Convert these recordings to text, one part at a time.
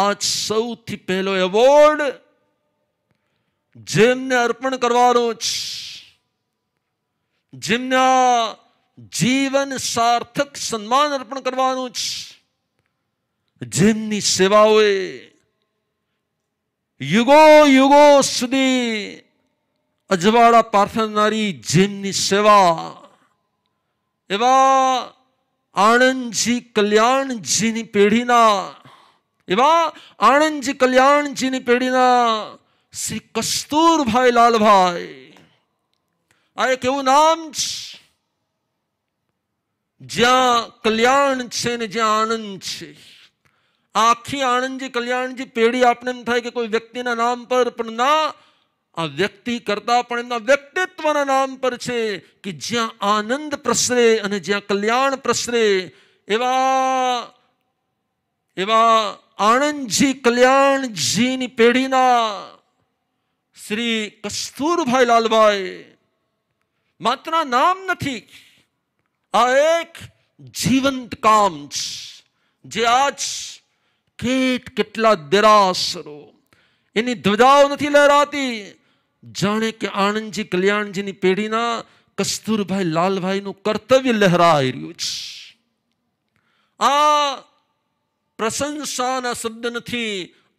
આ સૌથી પહેલો એવોર્ડ જેમને અર્પણ કરવાનો છે જેમના જીવન સાર્થક સન્માન અર્પણ કરવાનું છે જેમની સેવાઓએ યુગો યુગો સુધી અજવાળા પાર્થનારી જેમની સેવા એવા આણંદજી કલ્યાણજીની પેઢીના એવા આણંદજી કલ્યાણજીની પેઢીના શ્રી કસ્તુરભાઈ લાલભાઈ આ એક એવું નામ છે જ્યાં કલ્યાણ છે ને જ્યાં આનંદ છે આખી આણંદજી કલ્યાણજી પેઢી આપણે એમ થાય કે કોઈ વ્યક્તિના નામ પર પણ ના આ વ્યક્તિ કરતા પણ એમના વ્યક્તિત્વના નામ પર છે કે જ્યાં આનંદ પ્રસરે અને જ્યાં કલ્યાણ પ્રસરે એવા એવા આણંદજી કલ્યાણજીની પેઢીના શ્રી કસ્તુરભાઈ લાલભાઈ માત્ર નામ નથી આ એક જીવંત કામ છે જે આજ કેટ કેટલા દેરાસરો એની ધ્વજાઓ નથી લહેરાતી જાણે કે આણંદજી કલ્યાણજીની પેઢીના કસ્તુરભાઈ લાલભાઈનું કર્તવ્ય લહેરાઈ રહ્યું છે આ પ્રશંસાના શબ્દ નથી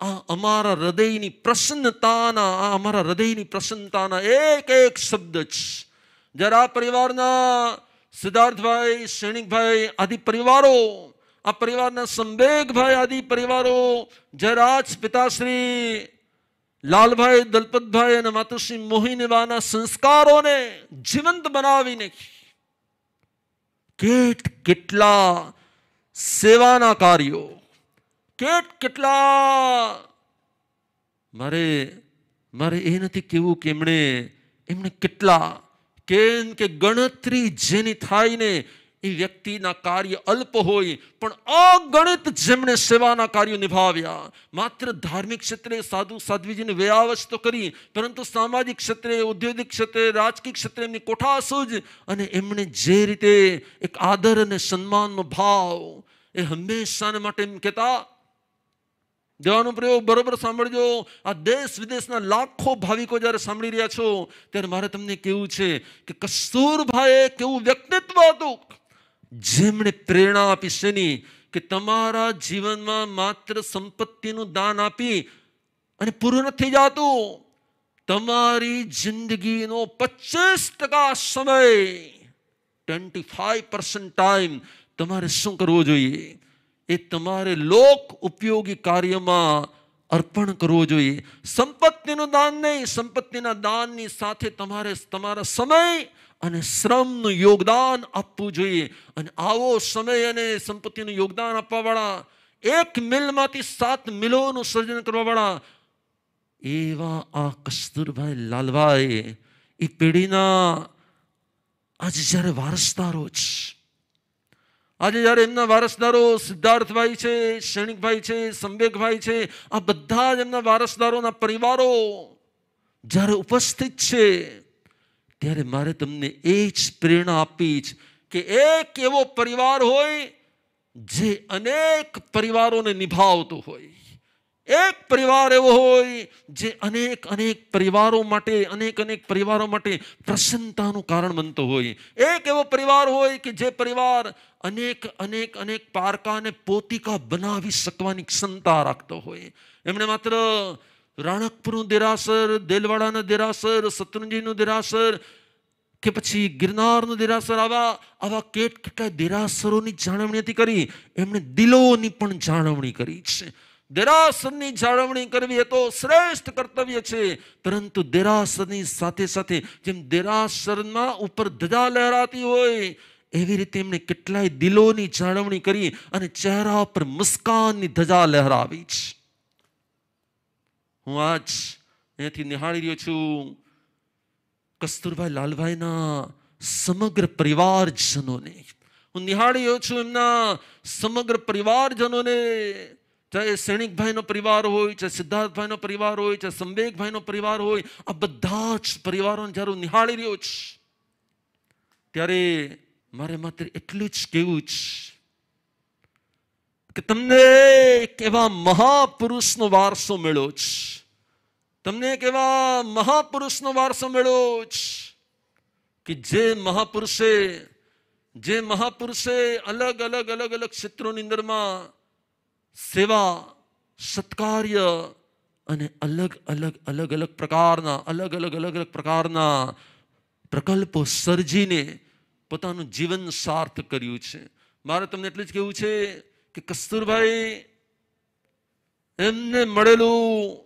આ અમારા હૃદયની પ્રસન્નતાના આ અમારા હૃદયની પ્રસન્નતાના એક એક શબ્દ જ જરા પરિવારના સિદ્ધાર્થભાઈ શ્રેણિકભાઈ આદિ પરિવારો આ પરિવારના સંવેગભાઈ આદિ પરિવારો જરાજ પિતાશ્રી લાલભાઈ દલપતભાઈ અને માતુશ્રી મોહિનીવાના સંસ્કારોને જીવંત બનાવીને કેટ કેટલા સેવાના કાર્યો કેટ કેટલા મારે મારે એ નથી કેવું કે એમણે એમણે કેટલા કેમ કે ગણતરી જેની થાય ને એ વ્યક્તિના કાર્ય અલ્પ હોય પણ અગણિત જેમણે સેવાના કાર્યો નિભાવ્યા માત્ર ધાર્મિક ક્ષેત્રે સાધુ સાધ્વીજીને વ્યાવશ તો કરી પરંતુ સામાજિક ક્ષેત્રે ઔદ્યોગિક ક્ષેત્રે રાજકીય ક્ષેત્રે એમની કોઠાસો જ અને એમણે જે રીતે એક આદર અને સન્માનનો ભાવ એ હંમેશાને માટે એમ કહેતા દેવાનો પ્રયોગ બરોબર સાંભળજો આ દેશ વિદેશના લાખો ભાવિકો જ્યારે સાંભળી રહ્યા છો ત્યારે મારે તમને કેવું છે કે કસ્તુરભાઈએ કેવું વ્યક્તિત્વ હતું જેમણે પ્રેરણા આપી શેની કે તમારા જીવનમાં માત્ર સંપત્તિનું દાન આપી અને પૂરું નથી જાતું તમારી જિંદગીનો પચીસ ટકા સમય ટ્વેન્ટી ફાઈવ પર્સન્ટ ટાઈમ તમારે શું કરવો જોઈએ એ તમારે લોક ઉપયોગી કાર્યમાં અર્પણ કરવો જોઈએ સંપત્તિનું દાન નહીં સંપત્તિના દાનની સાથે તમારે તમારા સમય અને શ્રમનું યોગદાન આપવું જોઈએ અને આવો સમય અને સંપત્તિનું યોગદાન આપવાવાળા એક મિલમાંથી સાત મિલોનું સર્જન કરવાવાળા એવા આ કસ્તુરભાઈ લાલભાઈ એ પેઢીના આજે જ્યારે વારસદારો છે આજે જ્યારે એમના વારસદારો સિદ્ધાર્થભાઈ છે શૈણિકભાઈ છે સંબેકભાઈ છે આ બધા જ એમના વારસદારોના પરિવારો જ્યારે ઉપસ્થિત છે ત્યારે મારે તમને એ જ પ્રેરણા આપી જ કે એક એવો પરિવાર હોય જે અનેક પરિવારોને નિભાવતો હોય એક પરિવાર એવો હોય જે અનેક અનેક પરિવારો માટે અનેક અનેક પરિવારો માટે પ્રસન્નતાનું કારણ બનતો હોય એક એવો પરિવાર હોય કે જે પરિવાર અનેક અનેક અનેક પારકાને પોતિકા બનાવી શકવાની ક્ષમતા રાખતો હોય એમણે માત્ર રાણકપુરનું દેરાસર દેલવાડાના દેરાસર શત્રુંજીનું દેરાસર કે પછી ગિરનારનું દેરાસર આવા આવા કેટ કેટલા દેરાસરોની જાળવણી હતી કરી એમણે દિલોની પણ જાળવણી કરી છે દેરાસરની જાળવણી કરવી એ તો શ્રેષ્ઠ કર્તવ્ય છે પરંતુ દેરાસરની સાથે સાથે જેમ દેરાસરના ઉપર ધજા લહેરાતી હોય એવી રીતે એમણે કેટલાય દિલોની જાળવણી કરી અને ચહેરા પર મુસ્કાનની ધજા લહેરાવી છે હું આજ અહીંયાથી નિહાળી રહ્યો છું કસ્તુરભાઈ લાલભાઈના સમગ્ર પરિવારજનોને હું નિહાળી રહ્યો છું એમના સમગ્ર પરિવારજનોને ચાહે સૈણિકભાઈનો પરિવાર હોય ચાહે સિદ્ધાર્થભાઈનો પરિવાર હોય ચાહે સંવેગભાઈનો પરિવાર હોય આ બધા જ પરિવારોને જ્યારે હું નિહાળી રહ્યો છું ત્યારે મારે માત્ર એટલું જ કેવું છે કે તમને એક એવા મહાપુરુષનો વારસો મળ્યો જ તમને એક એવા મહાપુરુષનો વારસો મળ્યો જ કે જે મહાપુરુષે જે મહાપુરુષે અલગ અલગ અલગ અલગ ક્ષેત્રોની અંદરમાં સેવા સત્કાર્ય અને અલગ અલગ અલગ અલગ પ્રકારના અલગ અલગ અલગ અલગ પ્રકારના પ્રકલ્પો સર્જીને પોતાનું જીવન સાર્થ કર્યું છે મારે તમને એટલું જ કહેવું છે કે કસ્તુરભાઈ એમને મળેલું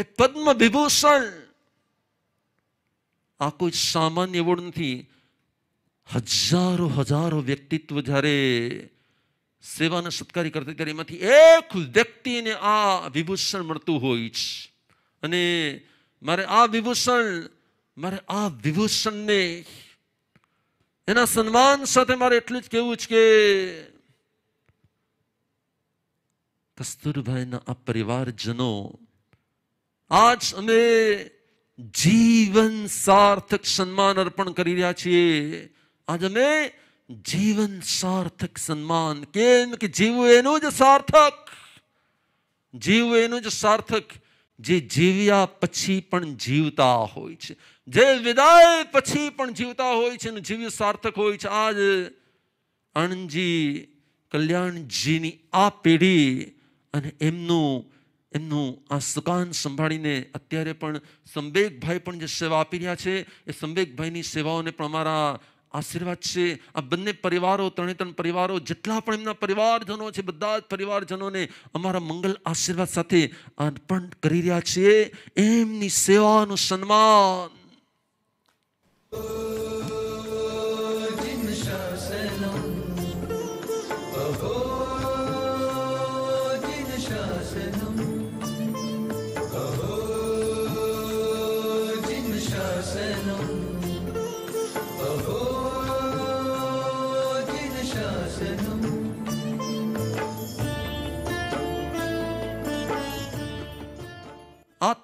એ પદ્મ વિભૂષણ આ કોઈ સામાન્ય એવોર્ડ નથી હજારો હજારો વ્યક્તિત્વ જ્યારે સેવાને સત્કારી કરતા ત્યારે એમાંથી એક વ્યક્તિને આ વિભૂષણ મળતું હોય છે અને મારે આ વિભૂષણ મારે આ વિભૂષણને એના સન્માન સાથે મારે એટલું જ કહેવું છે કે કસ્તુરભાઈના આ પરિવારજનો આજ અમે જીવન સાર્થક સન્માન અર્પણ કરી રહ્યા છીએ આજ અમે જીવન સાર્થક સન્માન કેમ કે જીવવું એનું જ સાર્થક જીવવું એનું જ સાર્થક જે જીવ્યા પછી પણ જીવતા હોય છે જે વિદાય પછી પણ જીવતા હોય છે અને જીવ્ય સાર્થક હોય છે આજ અણજી કલ્યાણજીની આ પેઢી અને એમનું એમનું આ સુકાન સંભાળીને અત્યારે પણ સંવેગભાઈ પણ જે સેવા આપી રહ્યા છે એ સંવેગભાઈની સેવાઓને પણ અમારા આશીર્વાદ છે આ બંને પરિવારો ત્રણે ત્રણ પરિવારો જેટલા પણ એમના પરિવારજનો છે બધા જ પરિવારજનોને અમારા મંગલ આશીર્વાદ સાથે અર્પણ કરી રહ્યા છીએ એમની સેવાનું સન્માન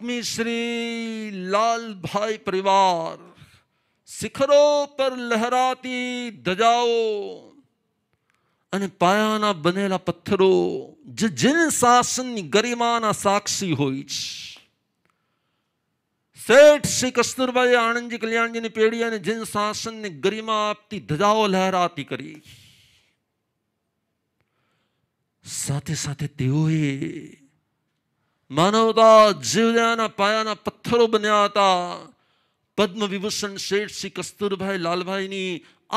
આત્મી શ્રી લાલભાઈ પરિવાર શિખરો પર લહેરાતી ધજાઓ અને પાયાના બનેલા પથ્થરો જે જૈન શાસનની ગરિમાના સાક્ષી હોય છે શેઠ શ્રી કસ્તુરભાઈ આણંદજી કલ્યાણજીની પેઢી અને જૈન શાસનને ગરિમા આપતી ધજાઓ લહેરાતી કરી સાથે સાથે તેઓએ માનવતા જીવ્યાના પાયાના પથ્થરો બન્યા હતા પદ્મ વિભૂષણ શેઠ શ્રી કસ્તુરભાઈ લાલભાઈની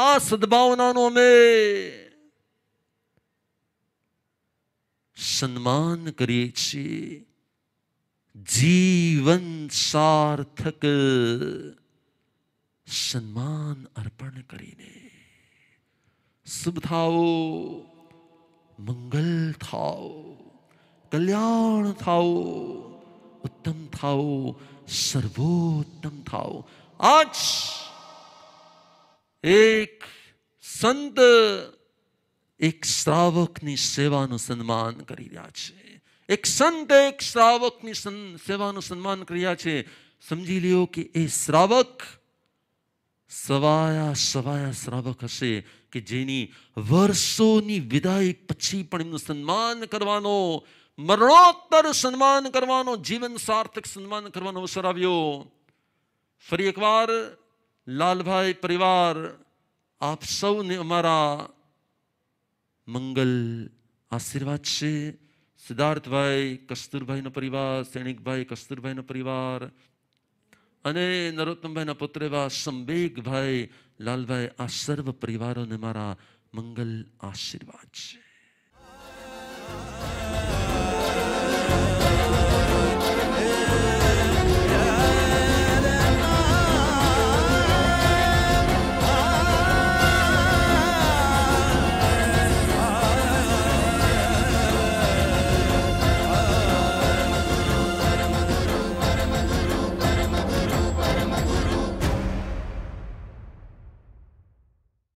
આ સદભાવનાનો અમે સન્માન કરીએ છીએ જીવન સાર્થક સન્માન અર્પણ કરીને શુભ થાઓ મંગલ થાઓ કલ્યાણ થાઓ ઉત્તમ થાઓ સર્વોત્તમ થાવ આજ એક સંત એક શ્રાવકની સેવાનું સન્માન કરી રહ્યા છે એક સંત એક શ્રાવકની સેવાનું સન્માન કરી રહ્યા છે સમજી લ્યો કે એ શ્રાવક સવાયા સવાયા શ્રાવક હશે કે જેની વર્ષોની વિદાય પછી પણ એમનું સન્માન કરવાનો મરણોત્તર સન્માન કરવાનો જીવન સાર્થક સન્માન કરવાનો અવસર આવ્યો ફરી એકવાર લાલભાઈ પરિવાર આપ સૌને અમારા મંગલ આશીર્વાદ છે સિદ્ધાર્થભાઈ કસ્તુરભાઈનો પરિવાર સૈણિકભાઈ કસ્તુરભાઈનો પરિવાર અને નરોત્તમભાઈના પુત્ર એવા સંબેગભાઈ લાલભાઈ આ સર્વ પરિવારોને મારા મંગલ આશીર્વાદ છે